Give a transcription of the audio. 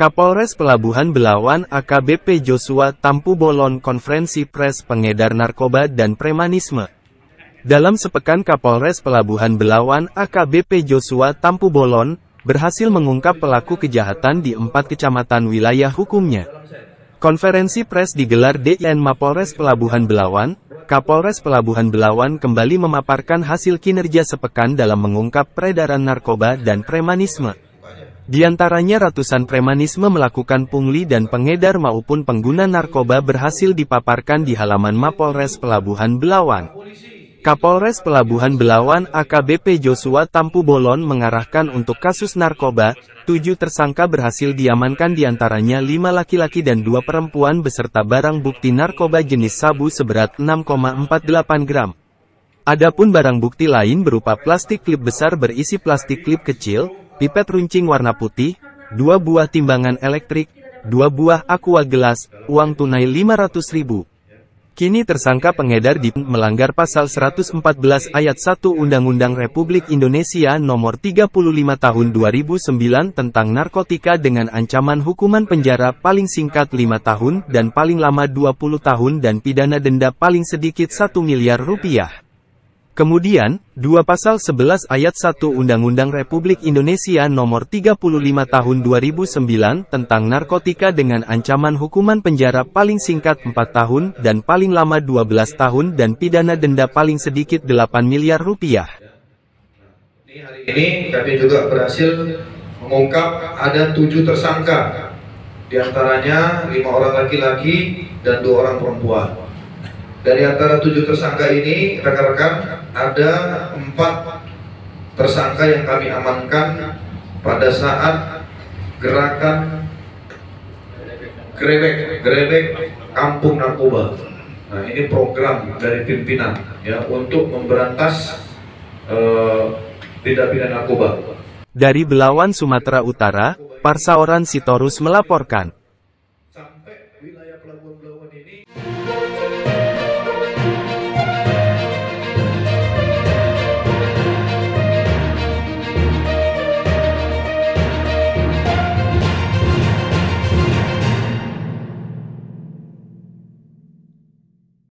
Kapolres Pelabuhan Belawan AKBP Joshua Tampu Bolon konferensi Pres pengedar narkoba dan premanisme. Dalam sepekan Kapolres Pelabuhan Belawan AKBP Joshua Tampu Bolon, berhasil mengungkap pelaku kejahatan di empat kecamatan wilayah hukumnya. Konferensi pres digelar DIN Mapolres Pelabuhan Belawan, Kapolres Pelabuhan Belawan kembali memaparkan hasil kinerja sepekan dalam mengungkap peredaran narkoba dan premanisme. Di antaranya ratusan premanisme melakukan pungli dan pengedar maupun pengguna narkoba berhasil dipaparkan di halaman Mapolres Pelabuhan Belawan. Kapolres Pelabuhan Belawan AKBP Joshua Tampu Bolon mengarahkan untuk kasus narkoba, tujuh tersangka berhasil diamankan di antaranya lima laki-laki dan dua perempuan beserta barang bukti narkoba jenis sabu seberat 6,48 gram. Adapun barang bukti lain berupa plastik klip besar berisi plastik klip kecil, pipet runcing warna putih, dua buah timbangan elektrik, dua buah aqua gelas, uang tunai 500 ribu. Kini tersangka pengedar di melanggar pasal 114 ayat 1 Undang-Undang Republik Indonesia nomor 35 tahun 2009 tentang narkotika dengan ancaman hukuman penjara paling singkat 5 tahun dan paling lama 20 tahun dan pidana denda paling sedikit 1 miliar rupiah. Kemudian, 2 pasal 11 ayat 1 Undang-Undang Republik Indonesia nomor 35 tahun 2009 tentang narkotika dengan ancaman hukuman penjara paling singkat 4 tahun dan paling lama 12 tahun dan pidana denda paling sedikit 8 miliar rupiah. Hari ini kami juga berhasil mengungkap ada tujuh tersangka, diantaranya lima orang laki-laki dan dua orang perempuan. Dari antara tujuh tersangka ini, rekan-rekan, ada empat tersangka yang kami amankan pada saat gerakan grebek, grebek kampung narkoba. Nah ini program dari pimpinan ya untuk memberantas eh, tindak uh, pidana narkoba. Dari Belawan, Sumatera Utara, Parsaoran Sitorus melaporkan.